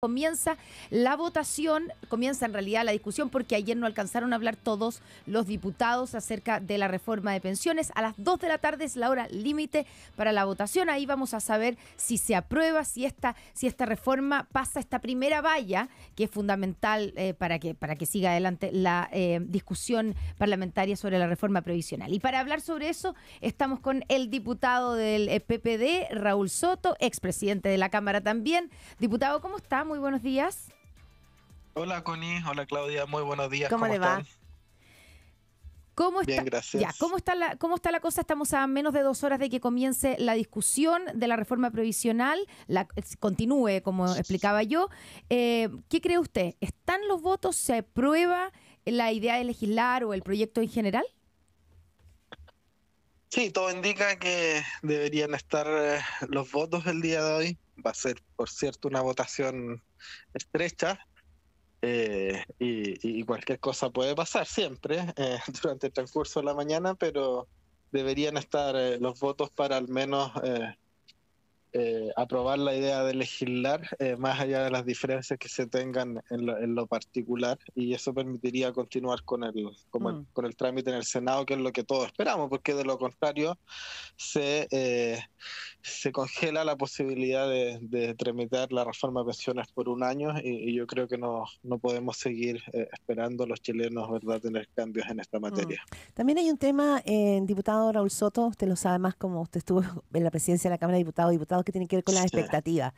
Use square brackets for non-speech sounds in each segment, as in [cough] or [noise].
Comienza la votación, comienza en realidad la discusión porque ayer no alcanzaron a hablar todos los diputados acerca de la reforma de pensiones. A las 2 de la tarde es la hora límite para la votación. Ahí vamos a saber si se aprueba, si esta, si esta reforma pasa esta primera valla, que es fundamental eh, para, que, para que siga adelante la eh, discusión parlamentaria sobre la reforma previsional. Y para hablar sobre eso estamos con el diputado del eh, PPD, Raúl Soto, expresidente de la Cámara también. Diputado, ¿cómo estamos? muy buenos días. Hola Connie, hola Claudia, muy buenos días. ¿Cómo, le va? Bien, gracias. ¿cómo, está la, ¿Cómo está la cosa? Estamos a menos de dos horas de que comience la discusión de la reforma provisional, eh, continúe, como explicaba yo. Eh, ¿Qué cree usted? ¿Están los votos? ¿Se aprueba la idea de legislar o el proyecto en general? Sí, todo indica que deberían estar eh, los votos el día de hoy va a ser, por cierto, una votación estrecha. Eh, y, cualquier cosa puede pasar siempre eh, [laughs] durante el transcurso de la mañana, pero deberían estar eh, los votos para al menos eh, aprobar la idea de legislar eh, más allá de las diferencias que se tengan en lo, particular y eso permitiría continuar con el, mm. con, el, trámite en el Senado, que es lo que todos esperamos, porque de lo contrario se, eh, se congela la posibilidad de, tramitar la reforma de pensiones por un año y, yo creo que no, no podemos seguir esperando los chilenos verdad tener cambios en esta mm. materia. También hay un tema, diputado Raúl Soto, usted lo sabe más como usted estuvo en la presidencia de la Cámara de Diputados, diputado que tiene que ver con las expectativas.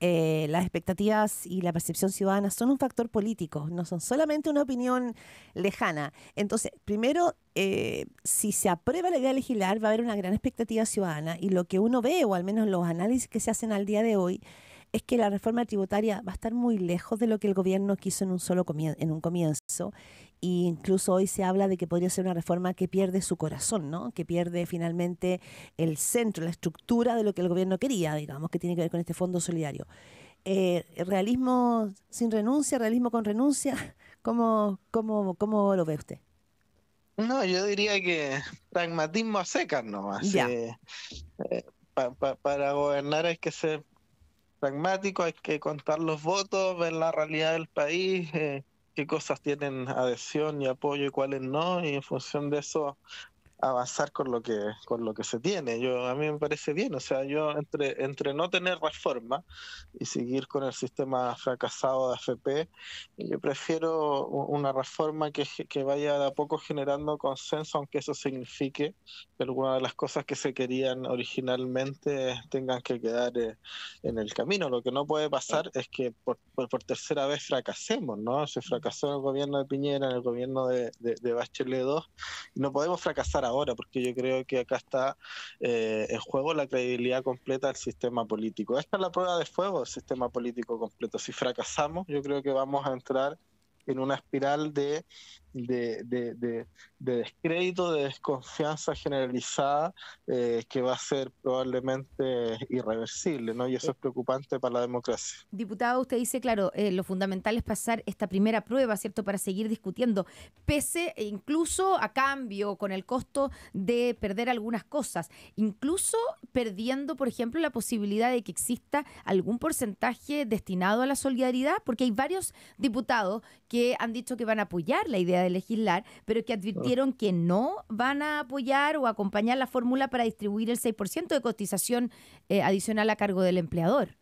Eh, las expectativas y la percepción ciudadana son un factor político, no son solamente una opinión lejana. Entonces, primero, eh, si se aprueba la idea de legislar, va a haber una gran expectativa ciudadana y lo que uno ve, o al menos los análisis que se hacen al día de hoy, es que la reforma tributaria va a estar muy lejos de lo que el gobierno quiso en un solo comienzo, en un comienzo e incluso hoy se habla de que podría ser una reforma que pierde su corazón, ¿no? Que pierde finalmente el centro, la estructura de lo que el gobierno quería, digamos, que tiene que ver con este fondo solidario. Eh, realismo sin renuncia, realismo con renuncia, [laughs] ¿cómo, cómo, lo ve usted? No, yo diría que pragmatismo a secas nomás. Eh, eh, para gobernar hay que ser pragmático, hay que contar los votos, ver la realidad del país, eh, qué cosas tienen adhesión y apoyo y cuáles no, y en función de eso avanzar con lo que con lo que se tiene. Yo a mí me parece bien, o sea, yo entre entre no tener reforma y seguir con el sistema fracasado de AFP, yo prefiero una reforma que, que vaya de a poco generando consenso, aunque eso signifique que algunas de las cosas que se querían originalmente tengan que quedar eh, en el camino. Lo que no puede pasar es que por, por, tercera vez fracasemos, ¿no? Se fracasó en el gobierno de Piñera, en el gobierno de, de, de Bachelet II, y no podemos fracasar ahora ahora, porque yo creo que acá está eh, en juego la credibilidad completa del sistema político. Esta es la prueba de fuego del sistema político completo. Si fracasamos, yo creo que vamos a entrar en una espiral de de, descrédito, de desconfianza generalizada eh, que va a ser probablemente irreversible, ¿no? Y eso es preocupante para la democracia. Diputado, usted dice, claro, eh, lo fundamental es pasar esta primera prueba, ¿cierto?, para seguir discutiendo, pese incluso a cambio, con el costo de perder algunas cosas, incluso perdiendo, por ejemplo, la posibilidad de que exista algún porcentaje destinado a la solidaridad, porque hay varios diputados que han dicho que van a apoyar la idea de legislar, pero que advirtieron que no van a apoyar o acompañar la fórmula para distribuir el 6% de cotización eh, adicional a cargo del empleador.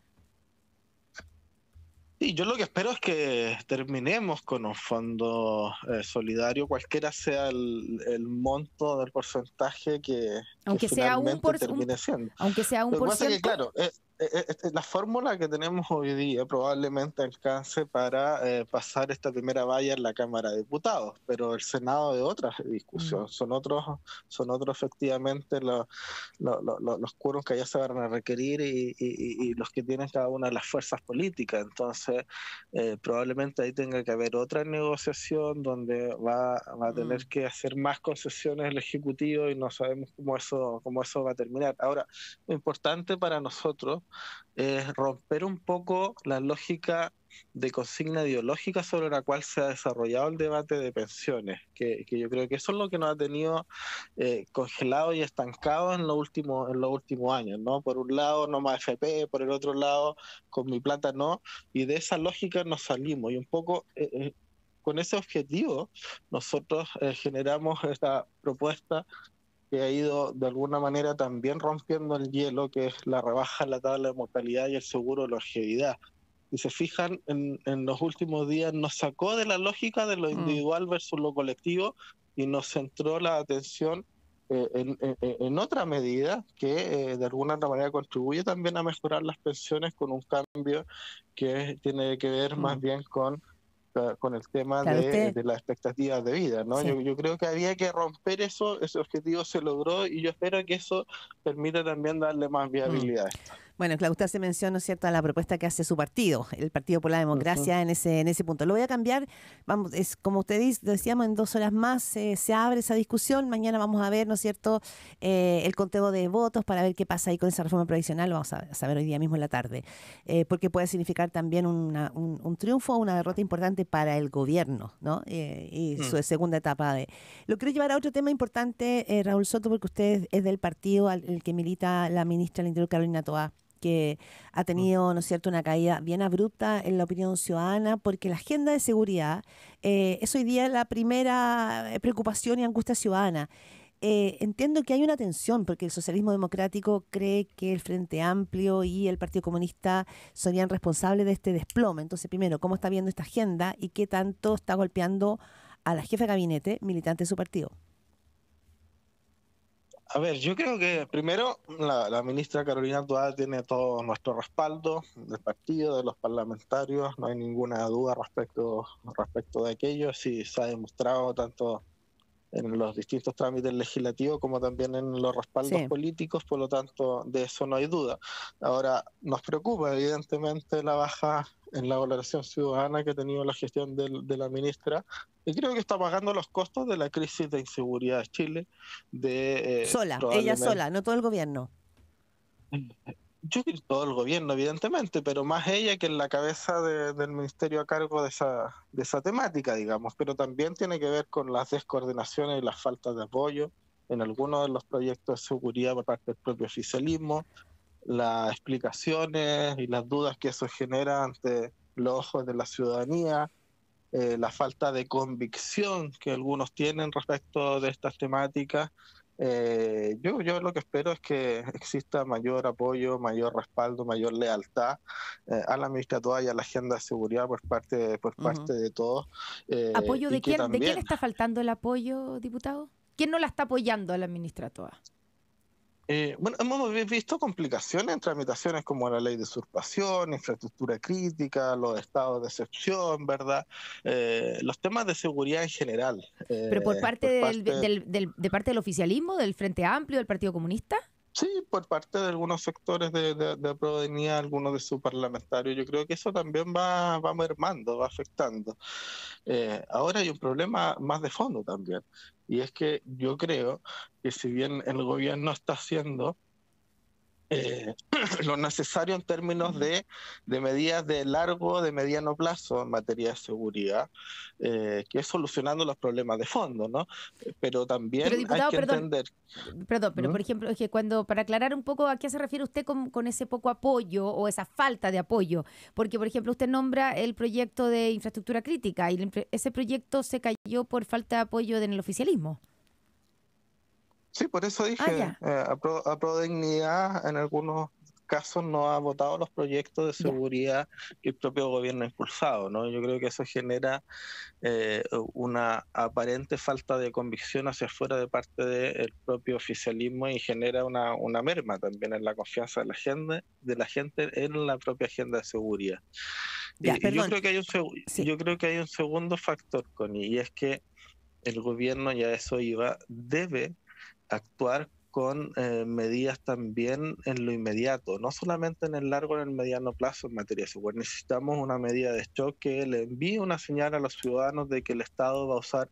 Sí, yo lo que espero es que terminemos con un fondo eh, solidario, cualquiera sea el, monto del porcentaje que, aunque sea un por, termine Aunque sea un por claro, eh, eh, eh, este, la fórmula que tenemos hoy día probablemente alcance para eh, pasar esta primera valla en la Cámara de Diputados, pero el Senado de otra discusión, mm. son otros, son otros efectivamente los, los, que allá se van a requerir y, y, los que tienen cada una de las fuerzas políticas, entonces probablemente ahí tenga que haber otra negociación donde va, a mm. tener que hacer más concesiones el Ejecutivo y no sabemos cómo eso, cómo eso va a terminar. Ahora, lo importante para nosotros es romper un poco la lógica de consigna ideológica sobre la cual se ha desarrollado el debate de pensiones, que, yo creo que eso es lo que nos ha tenido eh, congelado y estancado en los últimos en los últimos años, ¿no? Por un lado no más FP, por el otro lado con mi plata no, y de esa lógica nos salimos y un poco eh, eh, con ese objetivo nosotros eh, generamos esta propuesta que ha ido de alguna manera también rompiendo el hielo, que es la rebaja en la tabla de mortalidad y el seguro de longevidad. Y se fijan, en, en los últimos días nos sacó de la lógica de lo mm. individual versus lo colectivo y nos centró la atención eh, en, en, otra medida que eh, de alguna otra manera contribuye también a mejorar las pensiones con un cambio que tiene que ver más mm. bien con con el tema de, las expectativas de vida, ¿no? Yo, creo que había que romper eso, ese objetivo se logró y yo espero que eso permita también darle más mm. viabilidad. Bueno, Claudia usted hace mención, ¿no es cierto?, a la propuesta que hace su partido, el Partido por la Democracia, en ese en ese punto. Lo voy a cambiar, vamos, es como usted dice, decíamos, en dos horas más eh, se abre esa discusión, mañana vamos a ver, ¿no es cierto?, eh, el conteo de votos para ver qué pasa ahí con esa reforma provisional, vamos a saber hoy día mismo en la tarde, eh, porque puede significar también un, un, triunfo o una derrota importante para el gobierno, ¿no?, y mm. su segunda etapa de... Lo quiero llevar a otro tema importante, Raúl Soto, porque usted es del partido al que milita la ministra del Interior, Carolina Toá que ha tenido, ¿no es cierto?, una caída bien abrupta en la opinión ciudadana, porque la agenda de seguridad eh, es hoy día la primera eh, preocupación y angustia ciudadana. Eh, entiendo que hay una tensión, porque el socialismo democrático cree que el Frente Amplio y el Partido Comunista serían responsables de este desplome. Entonces, primero, ¿cómo está viendo esta agenda y qué tanto está golpeando a la jefa de gabinete militante de su partido? A ver, yo creo que primero la, ministra Carolina Toada tiene todo nuestro respaldo del partido, de los parlamentarios, no hay ninguna duda respecto, respecto de aquello, si se ha demostrado tanto en los distintos trámites legislativos como también en los respaldos políticos, por lo tanto, de eso no hay duda. Ahora, nos preocupa evidentemente la baja en la valoración ciudadana que ha tenido la gestión de la ministra. Y creo que está pagando los costos de la crisis de inseguridad de Chile. De, eh, sola, ella sola, no todo el gobierno. Yo todo el gobierno, evidentemente, pero más ella que en la cabeza del ministerio a cargo de esa, de esa temática, digamos. Pero también tiene que ver con las descoordinaciones y las faltas de apoyo en algunos de los proyectos de seguridad por parte del propio oficialismo, las explicaciones y las dudas que eso genera ante los ojos de la ciudadanía, eh, la falta de convicción que algunos tienen respecto de estas temáticas. Eh, yo, lo que espero es que exista mayor apoyo, mayor respaldo, mayor lealtad eh, a la administrativa y a la agenda de seguridad por parte, por parte de todos. ¿Apoyo de quién, de quién está faltando el apoyo, diputado? ¿Quién no la está apoyando a la administrativa? Eh, bueno, hemos visto complicaciones en tramitaciones como la ley de usurpación, infraestructura crítica, los estados de excepción, ¿verdad? Eh, los temas de seguridad en general. Eh, ¿Pero por parte, del, de parte del oficialismo, del Frente Amplio, del Partido Comunista? Sí, por parte de algunos sectores de, Provenía, algunos de su parlamentarios. Yo creo que eso también va, va mermando, va afectando. ahora hay un problema más de fondo también, y es que yo creo que si bien el gobierno está haciendo eh, [clears throat] lo necesario en términos de, medidas de largo, de mediano plazo en materia de seguridad, eh, que es solucionando los problemas de fondo, ¿no? Pero también hay que perdón, entender... Perdón, pero ¿Mm? por ejemplo, que cuando, para aclarar un poco a qué se refiere usted con, con ese poco apoyo o esa falta de apoyo, porque por ejemplo usted nombra el proyecto de infraestructura crítica y ese proyecto se cayó por falta de apoyo en el oficialismo. Sí, por eso dije, ah, eh, a Pro, a Prodignidad en algunos casos no ha votado los proyectos de seguridad que el propio gobierno ha impulsado. ¿no? Yo creo que eso genera eh, una aparente falta de convicción hacia afuera de parte del propio oficialismo y genera una, una, merma también en la confianza de la, gente, de la gente en la propia agenda de seguridad. y, yo, creo que hay un, yo creo que hay un segundo factor, Connie, y es que el gobierno, ya eso iba, debe actuar con eh, medidas también en lo inmediato, no solamente en el largo y en el mediano plazo en materia de seguridad. Necesitamos una medida de shock que le envíe una señal a los ciudadanos de que el Estado va a usar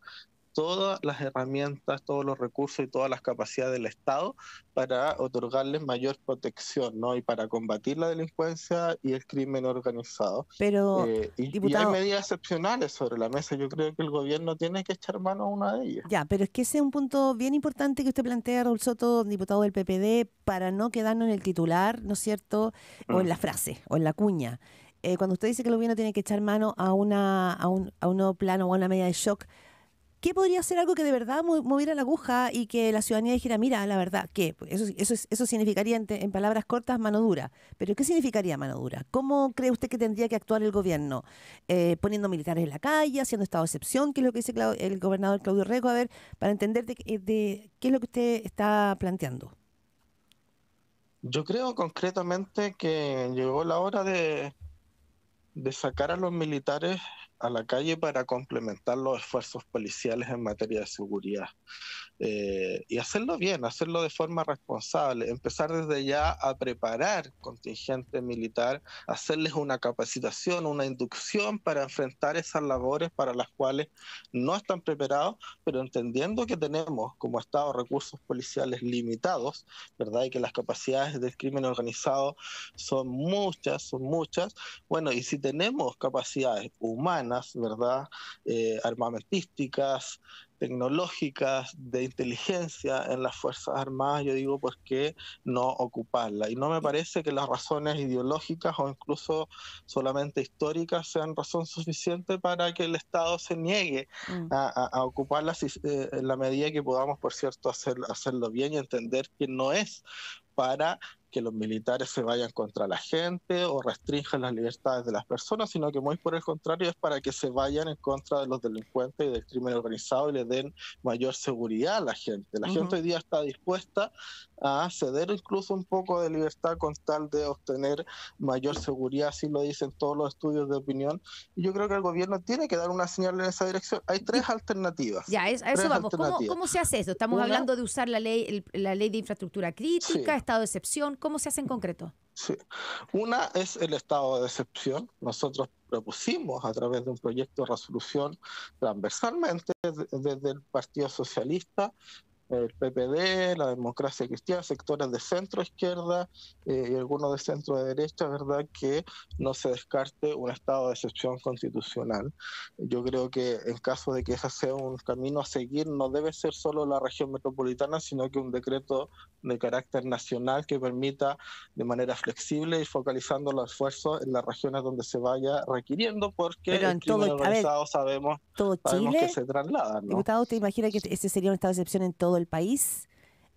todas las herramientas, todos los recursos y todas las capacidades del Estado para otorgarles mayor protección, ¿no? Y para combatir la delincuencia y el crimen organizado. Pero, eh, y, hay medidas excepcionales sobre la mesa. Yo creo que el gobierno tiene que echar mano a una de ellas. Ya, pero es que ese es un punto bien importante que usted plantea, Raúl Soto, diputado del PPD, para no quedarnos en el titular, ¿no es cierto? O en mm. la frase, o en la cuña. Eh, cuando usted dice que el gobierno tiene que echar mano a, una, a, un, a un nuevo plano o a una medida de shock, ¿qué podría ser algo que de verdad moviera la aguja y que la ciudadanía dijera, mira, la verdad, ¿qué? Eso, eso, eso significaría, en, palabras cortas, mano dura. Pero ¿qué significaría mano dura? ¿Cómo cree usted que tendría que actuar el gobierno? Eh, ¿Poniendo militares en la calle, haciendo estado de excepción, que es lo que dice el gobernador Claudio Rego? A ver, para entender eh, qué es lo que usted está planteando. Yo creo concretamente que llegó la hora de, de sacar a los militares a la calle para complementar los esfuerzos policiales en materia de seguridad. Eh, y hacerlo bien, hacerlo de forma responsable, empezar desde ya a preparar contingente militar, hacerles una capacitación, una inducción para enfrentar esas labores para las cuales no están preparados, pero entendiendo que tenemos como Estado recursos policiales limitados, ¿verdad? Y que las capacidades del crimen organizado son muchas, son muchas. Bueno, y si tenemos capacidades humanas, ¿verdad? Eh, armamentísticas, tecnológicas, de inteligencia en las Fuerzas Armadas, yo digo, ¿por qué no ocuparla? Y no me parece que las razones ideológicas o incluso solamente históricas sean razón suficiente para que el Estado se niegue mm. a, ocuparla eh, en la medida que podamos, por cierto, hacerlo bien y entender que no es para que los militares se vayan contra la gente o restrinjan las libertades de las personas, sino que muy por el contrario es para que se vayan en contra de los delincuentes y del crimen organizado y le den mayor seguridad a la gente. La gente hoy día está dispuesta a ceder incluso un poco de libertad con tal de obtener mayor seguridad, así lo dicen todos los estudios de opinión. Y yo creo que el gobierno tiene que dar una señal en esa dirección. Hay tres alternativas. Ya, eso vamos. ¿Cómo, se hace eso? Estamos hablando de usar la ley, la ley de infraestructura crítica, estado de excepción. ¿Cómo se hace en concreto? Sí. Una es el estado de excepción. Nosotros propusimos a través de un proyecto de resolución transversalmente desde el Partido Socialista el PPD, la democracia cristiana, sectores de centro izquierda eh, y algunos de centro de derecha, ¿verdad? Que no se descarte un estado de excepción constitucional. Yo creo que en caso de que ese sea un camino a seguir, no debe ser solo la región metropolitana, sino que un decreto de carácter nacional que permita de manera flexible y focalizando los esfuerzos en las regiones donde se vaya requiriendo, porque Pero en el todo, organizado sabemos, que se traslada Diputado, ¿te imaginas que ese sería un estado de excepción en todo el país.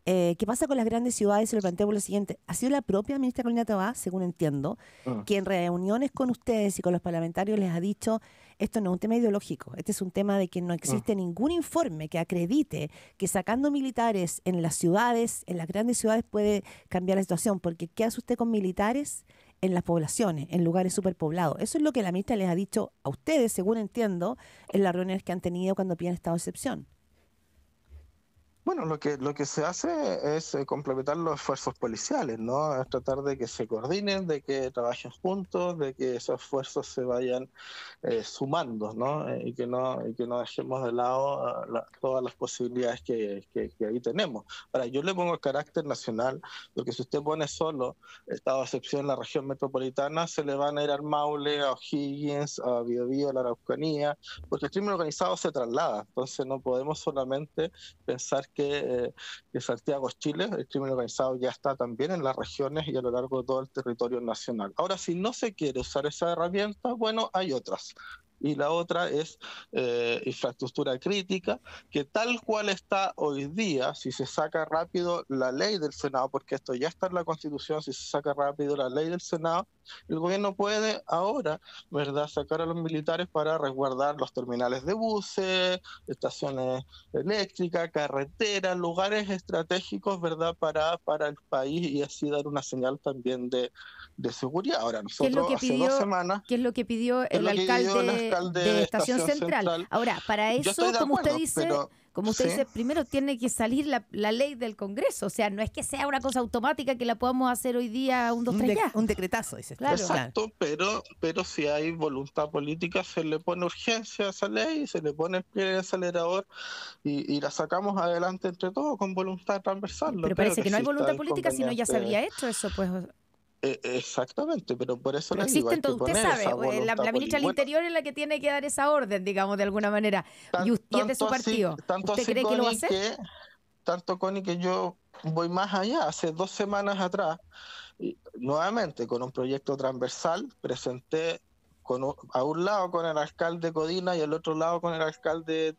Eh, ¿Qué pasa con las grandes ciudades? Se lo planteo por lo siguiente. Ha sido la propia ministra Colina Tabá, según entiendo, ah. que en reuniones con ustedes y con los parlamentarios les ha dicho, esto no es un tema ideológico, este es un tema de que no existe ah. ningún informe que acredite que sacando militares en las ciudades, en las grandes ciudades, puede cambiar la situación, porque ¿qué hace usted con militares? en las poblaciones, en lugares superpoblados. Eso es lo que la ministra les ha dicho a ustedes, según entiendo, en las reuniones que han tenido cuando piden estado de excepción. Bueno, lo que, lo que se hace es eh, complementar los esfuerzos policiales, ¿no? Es tratar de que se coordinen, de que trabajen juntos, de que esos esfuerzos se vayan eh, sumando, ¿no? Eh, y, que ¿no? Y que no dejemos de lado todas las posibilidades que, ahí tenemos. Ahora, yo le pongo carácter nacional, porque si usted pone solo estado de excepción en la región metropolitana, se le van a ir al Maule, a O'Higgins, a Biobío, a la Araucanía, porque el crimen organizado se traslada, entonces no podemos solamente pensar eh, que, Santiago Chile, el crimen organizado ya está también en las regiones y a lo largo de todo el territorio nacional. Ahora, si no se quiere usar esa herramienta, bueno, hay otras y la otra es eh, infraestructura crítica, que tal cual está hoy día, si se saca rápido la ley del Senado, porque esto ya está en la Constitución, si se saca rápido la ley del Senado, el gobierno puede ahora, ¿verdad?, sacar a los militares para resguardar los terminales de buses, estaciones eléctricas, carreteras, lugares estratégicos, ¿verdad?, para, para el país y así dar una señal también de, seguridad. Ahora, nosotros hace dos semanas... ¿Qué es lo que pidió el, alcalde, de Estación, Central? Ahora, para eso, como usted dice como usted dice, primero tiene que salir la, ley del Congreso. O sea, no es que sea una cosa automática que la podamos hacer hoy día un, dos, un Un decretazo, dice. Claro. Exacto, pero, pero si hay voluntad política, se le pone urgencia a esa ley, se le pone el pie en el acelerador y, la sacamos adelante entre todos con voluntad transversal. Pero parece que, no hay voluntad política, si no ya se había hecho eso, pues. E, exactamente, pero por eso pero existen usted sabe, la, ministra del Interior es la que tiene que dar esa orden, digamos, de alguna manera. y usted de su partido. tanto que lo yo voy más allá. Hace dos semanas atrás, nuevamente con un proyecto transversal, presenté a un lado con el alcalde Codina y al otro lado con el alcalde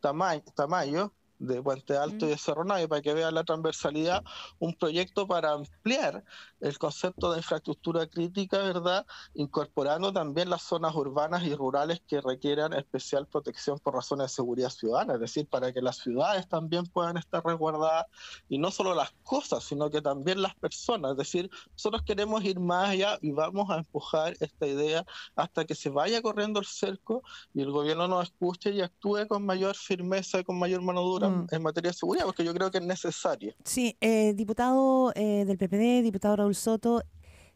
Tamayo, de Puente Alto mm. y de Cerro para que vea la transversalidad, un proyecto para ampliar el concepto de infraestructura crítica, ¿verdad? Incorporando también las zonas urbanas y rurales que requieran especial protección por razones de seguridad ciudadana, es decir, para que las ciudades también puedan estar resguardadas y no solo las cosas, sino que también las personas, es decir, nosotros queremos ir más allá y vamos a empujar esta idea hasta que se vaya corriendo el cerco y el gobierno nos escuche y actúe con mayor firmeza y con mayor mano dura mm. en materia de seguridad, porque yo creo que es necesario. Sí, eh, diputado eh, del PPD, diputado Soto,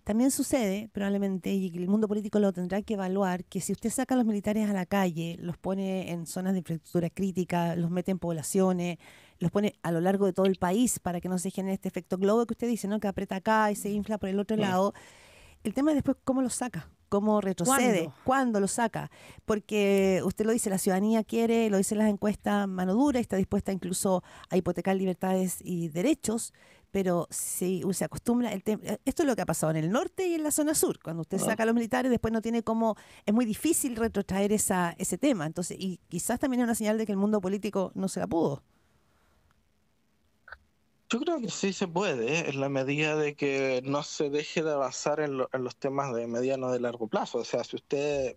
también sucede probablemente, y el mundo político lo tendrá que evaluar, que si usted saca a los militares a la calle, los pone en zonas de infraestructura crítica, los mete en poblaciones, los pone a lo largo de todo el país para que no se genere este efecto globo que usted dice, ¿no? que aprieta acá y se infla por el otro lado. El tema es después cómo lo saca, cómo retrocede, ¿Cuándo? lo saca. Porque usted lo dice, la ciudadanía quiere, lo dicen las encuestas, mano dura, está dispuesta incluso a hipotecar libertades y derechos, pero si se acostumbra, eh, esto es lo que ha pasado en el norte y en la zona sur, cuando usted saca a los militares después no tiene como, es muy difícil retrotraer esa, ese tema, entonces, y quizás también es una señal de que el mundo político no se la pudo. Yo creo que sí se puede, ¿eh? en la medida de que no se deje de avanzar en, los temas de mediano de largo plazo. O sea, si usted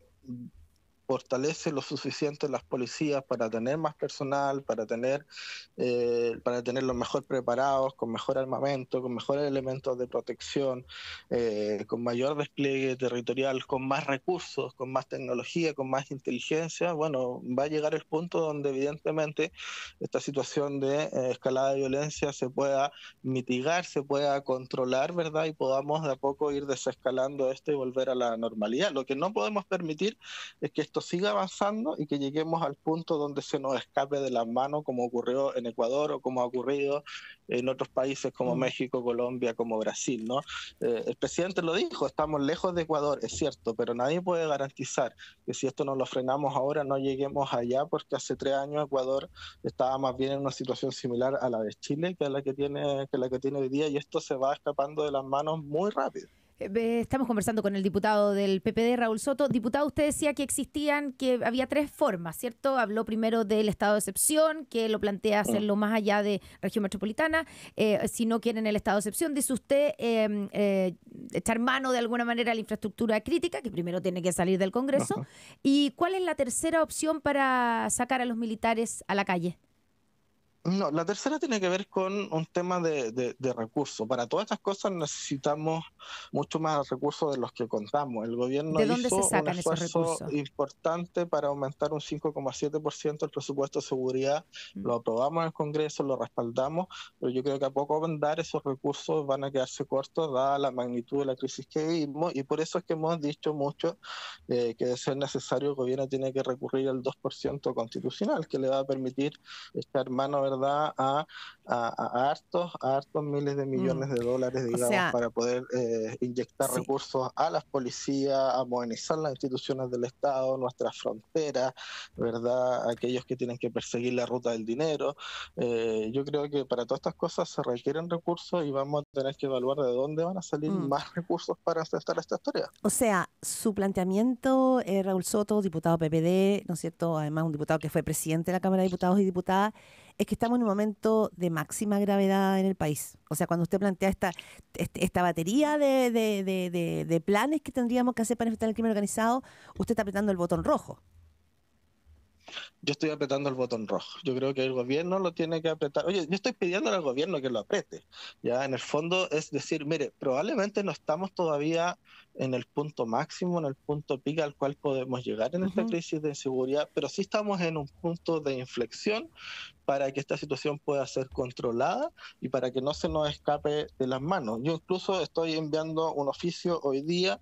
fortalece lo suficiente las policías para tener más personal, para tener eh, para los mejor preparados, con mejor armamento, con mejores elementos de protección, eh, con mayor despliegue territorial, con más recursos, con más tecnología, con más inteligencia, bueno, va a llegar el punto donde evidentemente esta situación de eh, escalada de violencia se pueda mitigar, se pueda controlar, ¿verdad? Y podamos de a poco ir desescalando esto y volver a la normalidad. Lo que no podemos permitir es que siga avanzando y que lleguemos al punto donde se nos escape de las manos, como ocurrió en Ecuador o como ha ocurrido en otros países como mm. México, Colombia, como Brasil, ¿no? Eh, el presidente lo dijo, estamos lejos de Ecuador, es cierto, pero nadie puede garantizar que si esto no lo frenamos ahora no lleguemos allá, porque hace tres años Ecuador estaba más bien en una situación similar a la de Chile, que es la que tiene, que la que tiene hoy día, y esto se va escapando de las manos muy rápido. Eh, estamos conversando con el diputado del PPD, Raúl Soto. Diputado, usted decía que existían, que había tres formas, ¿cierto? Habló primero del estado de excepción, que lo plantea mm. hacerlo más allá de región metropolitana. Eh, si no quieren el estado de excepción, dice usted, em, eh, echar mano de alguna manera a la infraestructura crítica, que primero tiene que salir del Congreso. ¿Y cuál es la tercera opción para sacar a los militares a la calle? No, la tercera tiene que ver con un tema de, de, recursos. Para todas estas cosas necesitamos mucho más recursos de los que contamos. El gobierno hizo un esfuerzo importante para aumentar un 5,7% el presupuesto de seguridad. Mm. Lo aprobamos en el Congreso, lo respaldamos, pero yo creo que a poco van a dar esos recursos, van a quedarse cortos, dada la magnitud de la crisis que vivimos. Y por eso es que hemos dicho mucho eh, que de ser necesario el gobierno tiene que recurrir al 2% constitucional, que le va a permitir echar mano de a, hartos, hartos miles de millones mm. de dólares, digamos, para poder eh, inyectar recursos a las policías, a modernizar las instituciones del Estado, nuestras fronteras, ¿verdad? Aquellos que tienen que perseguir la ruta del dinero. Eh, yo creo que para todas estas cosas se requieren recursos y vamos a tener que evaluar de dónde van a salir mm. más recursos para aceptar esta historia. O sea, su planteamiento, eh, Raúl Soto, diputado PPD, ¿no es cierto? Además, un diputado que fue presidente de la Cámara de Diputados y Diputadas, es que estamos en un momento de máxima gravedad en el país. O sea, cuando usted plantea esta, este, esta batería de, de planes que tendríamos que hacer para enfrentar el crimen organizado, usted está apretando el botón rojo yo estoy apretando el botón rojo. Yo creo que el gobierno lo tiene que apretar. Oye, yo estoy pidiendo al gobierno que lo apriete. Ya, en el fondo es decir, mire, probablemente no estamos todavía en el punto máximo, en el punto pico al cual podemos llegar en esta crisis de inseguridad, pero sí estamos en un punto de inflexión para que esta situación pueda ser controlada y para que no se nos escape de las manos. Yo incluso estoy enviando un oficio hoy día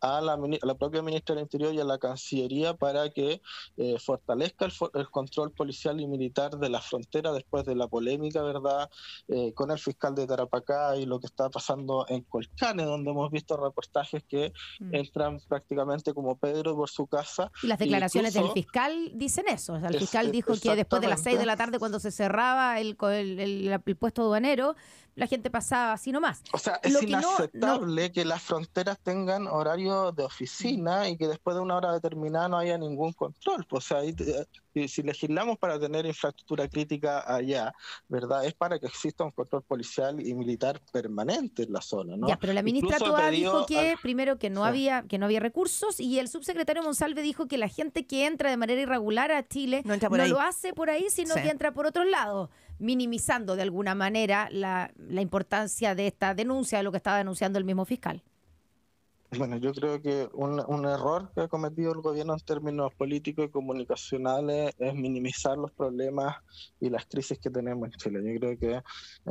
a la, propia ministra del Interior y a la Cancillería para que eh, fortalezca el, control policial y militar de la frontera después de la polémica, ¿verdad?, eh, con el fiscal de Tarapacá y lo que está pasando en Colcane, donde hemos visto reportajes que mm. entran prácticamente como Pedro por su casa. Y las declaraciones del fiscal dicen eso. el fiscal dijo que después de las 6 de la tarde, cuando se cerraba el, el, el, puesto aduanero, la gente pasaba así nomás. O sea, es inaceptable que, las fronteras tengan horarios de oficina y que después de una hora determinada no haya ningún control. Pues, o eh, si legislamos para tener infraestructura crítica allá, ¿verdad? Es para que exista un control policial y militar permanente en la zona, pero la ministra dijo que, primero, que no, había, que no había recursos y el subsecretario Monsalve dijo que la gente que entra de manera irregular a Chile no, lo hace por ahí, sino que entra por otro lado minimizando de alguna manera la, la importancia de esta denuncia, de lo que estaba denunciando el mismo fiscal. Bueno, yo creo que un, error que ha cometido el gobierno en términos políticos y comunicacionales es minimizar los problemas y las crisis que tenemos en Chile. Yo creo que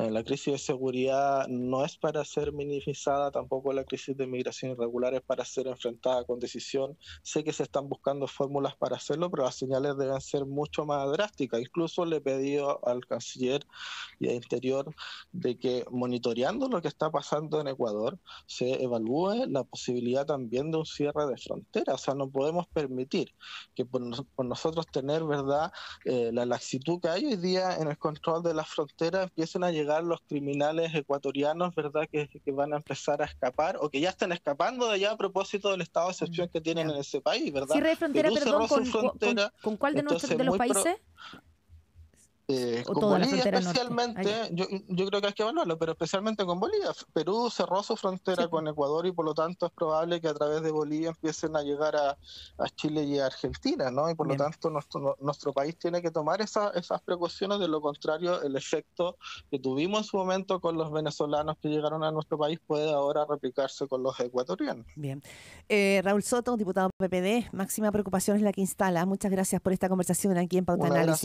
eh, la crisis de seguridad no es para ser minimizada, tampoco la crisis de migración irregular es para ser enfrentada con decisión. Sé que se están buscando fórmulas para hacerlo, pero las señales deben ser mucho más drásticas. Incluso le he pedido al canciller y al interior de que monitoreando lo que está pasando en Ecuador se evalúe la posibilidad también de un cierre de frontera. O sea, no podemos permitir que por, nosotros tener, ¿verdad?, eh, la laxitud que hay hoy día en el control de las fronteras, empiecen a llegar los criminales ecuatorianos, ¿verdad?, que, van a empezar a escapar o que ya están escapando de allá a propósito del estado de excepción mm, que tienen en ese país, ¿verdad? Cierre de frontera, perdón, con, con, cuál de, de los países? Eh, con Bolivia especialmente, ah, yo, creo que hay que evaluarlo, pero especialmente con Bolivia. Perú cerró su frontera con Ecuador y por lo tanto es probable que a través de Bolivia empiecen a llegar a, Chile y a Argentina, ¿no? Y por lo tanto nuestro, país tiene que tomar esas precauciones, de lo contrario el efecto que tuvimos en su momento con los venezolanos que llegaron a nuestro país puede ahora replicarse con los ecuatorianos. Bien. Eh, Raúl Soto, diputado PPD, máxima preocupación es la que instala. Muchas gracias por esta conversación aquí en Pauta Análisis.